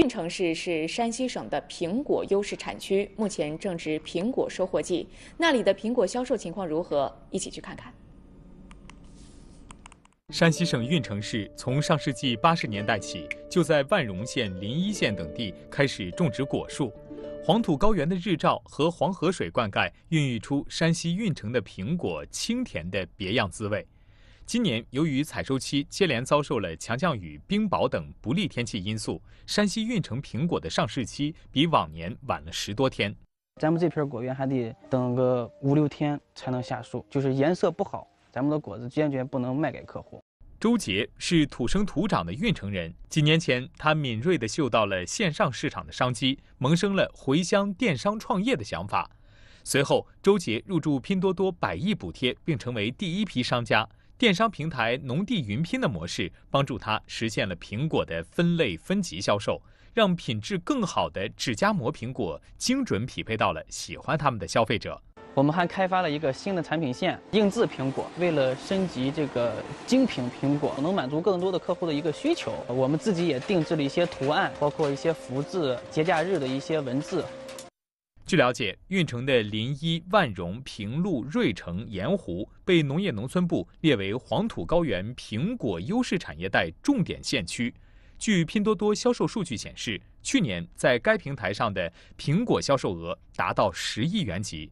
运城市是山西省的苹果优势产区，目前正值苹果收获季，那里的苹果销售情况如何？一起去看看。山西省运城市从上世纪八十年代起，就在万荣县、临猗县等地开始种植果树。黄土高原的日照和黄河水灌溉，孕育出山西运城的苹果清甜的别样滋味。今年由于采收期接连遭受了强降雨、冰雹等不利天气因素，山西运城苹果的上市期比往年晚了十多天。咱们这片果园还得等个五六天才能下树，就是颜色不好，咱们的果子坚决不能卖给客户。周杰是土生土长的运城人，几年前他敏锐地嗅到了线上市场的商机，萌生了回乡电商创业的想法。随后，周杰入驻拼多多百亿补贴，并成为第一批商家。电商平台“农地云拼”的模式，帮助他实现了苹果的分类分级销售，让品质更好的指甲膜苹果精准匹配到了喜欢他们的消费者。我们还开发了一个新的产品线——硬字苹果，为了升级这个精品苹果，能满足更多的客户的一个需求，我们自己也定制了一些图案，包括一些福字、节假日的一些文字。据了解，运城的临猗、万荣、平陆、芮城、盐湖被农业农村部列为黄土高原苹果优势产业带重点县区。据拼多多销售数据显示，去年在该平台上的苹果销售额达到十亿元级。